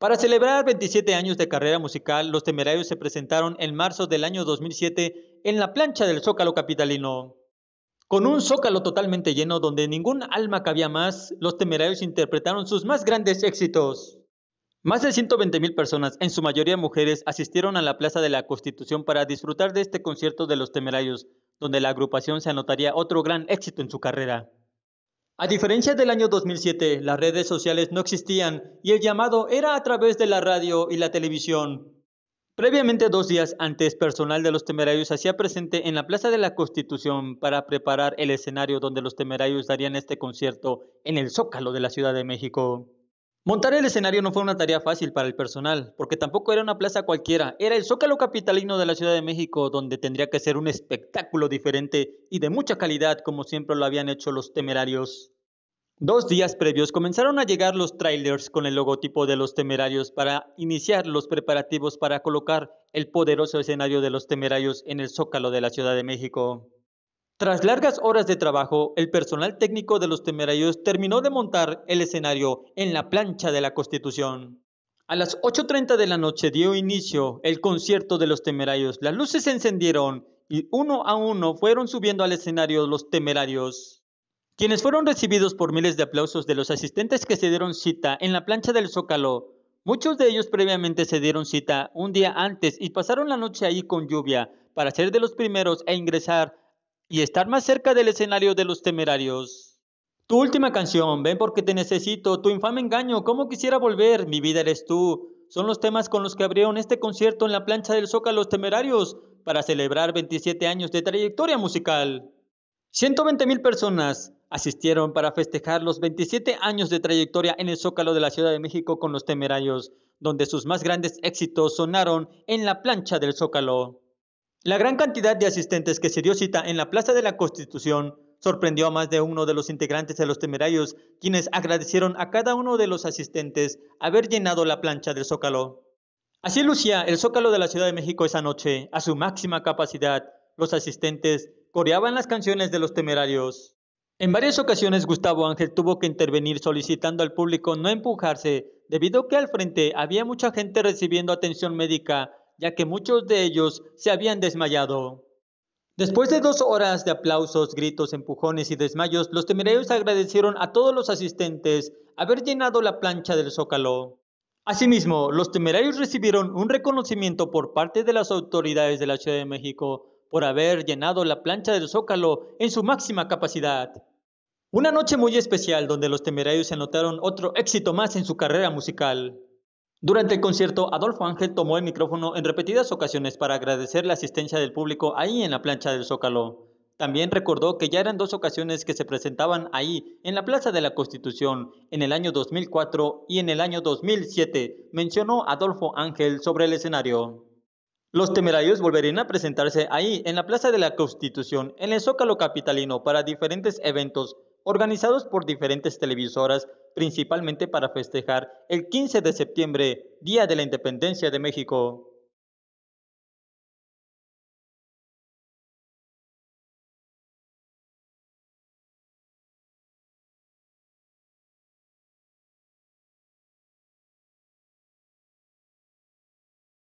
Para celebrar 27 años de carrera musical, los temerarios se presentaron en marzo del año 2007 en la plancha del Zócalo Capitalino. Con un zócalo totalmente lleno donde ningún alma cabía más, los temerarios interpretaron sus más grandes éxitos. Más de 120 mil personas, en su mayoría mujeres, asistieron a la Plaza de la Constitución para disfrutar de este concierto de los temerarios, donde la agrupación se anotaría otro gran éxito en su carrera. A diferencia del año 2007, las redes sociales no existían y el llamado era a través de la radio y la televisión. Previamente dos días antes, personal de los temerarios hacía presente en la Plaza de la Constitución para preparar el escenario donde los temerarios darían este concierto en el Zócalo de la Ciudad de México. Montar el escenario no fue una tarea fácil para el personal, porque tampoco era una plaza cualquiera, era el Zócalo Capitalino de la Ciudad de México, donde tendría que ser un espectáculo diferente y de mucha calidad, como siempre lo habían hecho los temerarios. Dos días previos comenzaron a llegar los trailers con el logotipo de los temerarios para iniciar los preparativos para colocar el poderoso escenario de los temerarios en el Zócalo de la Ciudad de México. Tras largas horas de trabajo, el personal técnico de los temerarios terminó de montar el escenario en la plancha de la Constitución. A las 8.30 de la noche dio inicio el concierto de los temerarios. Las luces se encendieron y uno a uno fueron subiendo al escenario los temerarios, quienes fueron recibidos por miles de aplausos de los asistentes que se dieron cita en la plancha del Zócalo. Muchos de ellos previamente se dieron cita un día antes y pasaron la noche ahí con lluvia para ser de los primeros a ingresar y estar más cerca del escenario de los temerarios. Tu última canción, ven porque te necesito, tu infame engaño, cómo quisiera volver, mi vida eres tú. Son los temas con los que abrieron este concierto en la plancha del Zócalo los Temerarios para celebrar 27 años de trayectoria musical. 120 mil personas asistieron para festejar los 27 años de trayectoria en el Zócalo de la Ciudad de México con los Temerarios, donde sus más grandes éxitos sonaron en la plancha del Zócalo. La gran cantidad de asistentes que se dio cita en la Plaza de la Constitución sorprendió a más de uno de los integrantes de los temerarios, quienes agradecieron a cada uno de los asistentes haber llenado la plancha del Zócalo. Así lucía el Zócalo de la Ciudad de México esa noche, a su máxima capacidad. Los asistentes coreaban las canciones de los temerarios. En varias ocasiones Gustavo Ángel tuvo que intervenir solicitando al público no empujarse, debido que al frente había mucha gente recibiendo atención médica ya que muchos de ellos se habían desmayado. Después de dos horas de aplausos, gritos, empujones y desmayos, los temerarios agradecieron a todos los asistentes haber llenado la plancha del zócalo. Asimismo, los temerarios recibieron un reconocimiento por parte de las autoridades de la Ciudad de México por haber llenado la plancha del zócalo en su máxima capacidad. Una noche muy especial donde los temerarios se anotaron otro éxito más en su carrera musical. Durante el concierto, Adolfo Ángel tomó el micrófono en repetidas ocasiones para agradecer la asistencia del público ahí en la plancha del Zócalo. También recordó que ya eran dos ocasiones que se presentaban ahí, en la Plaza de la Constitución, en el año 2004 y en el año 2007, mencionó Adolfo Ángel sobre el escenario. Los temerarios volverían a presentarse ahí, en la Plaza de la Constitución, en el Zócalo Capitalino, para diferentes eventos, organizados por diferentes televisoras, principalmente para festejar el 15 de septiembre, Día de la Independencia de México.